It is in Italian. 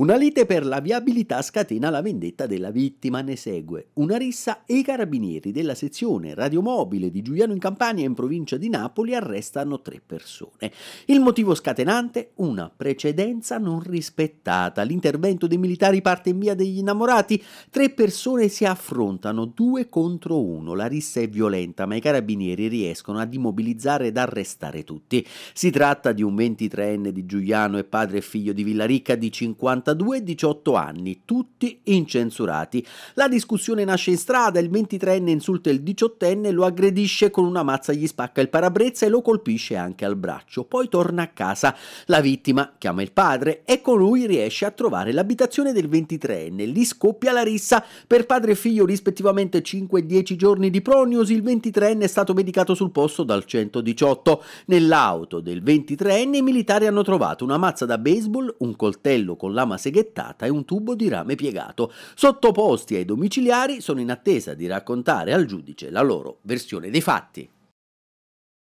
Una lite per la viabilità scatena la vendetta della vittima, ne segue una rissa e i carabinieri della sezione radiomobile di Giuliano in Campania in provincia di Napoli arrestano tre persone. Il motivo scatenante? Una precedenza non rispettata. L'intervento dei militari parte in via degli innamorati. Tre persone si affrontano, due contro uno. La rissa è violenta, ma i carabinieri riescono ad immobilizzare ed arrestare tutti. Si tratta di un 23enne di Giuliano e padre e figlio di Villaricca di 50 42-18 anni, tutti incensurati. La discussione nasce in strada, il 23enne insulta il 18enne, lo aggredisce con una mazza, gli spacca il parabrezza e lo colpisce anche al braccio. Poi torna a casa. La vittima chiama il padre e con lui riesce a trovare l'abitazione del 23enne. Lì scoppia la rissa. Per padre e figlio rispettivamente 5 e 10 giorni di prognosi, il 23enne è stato medicato sul posto dal 118. Nell'auto del 23enne i militari hanno trovato una mazza da baseball, un coltello con lama seghettata e un tubo di rame piegato. Sottoposti ai domiciliari sono in attesa di raccontare al giudice la loro versione dei fatti.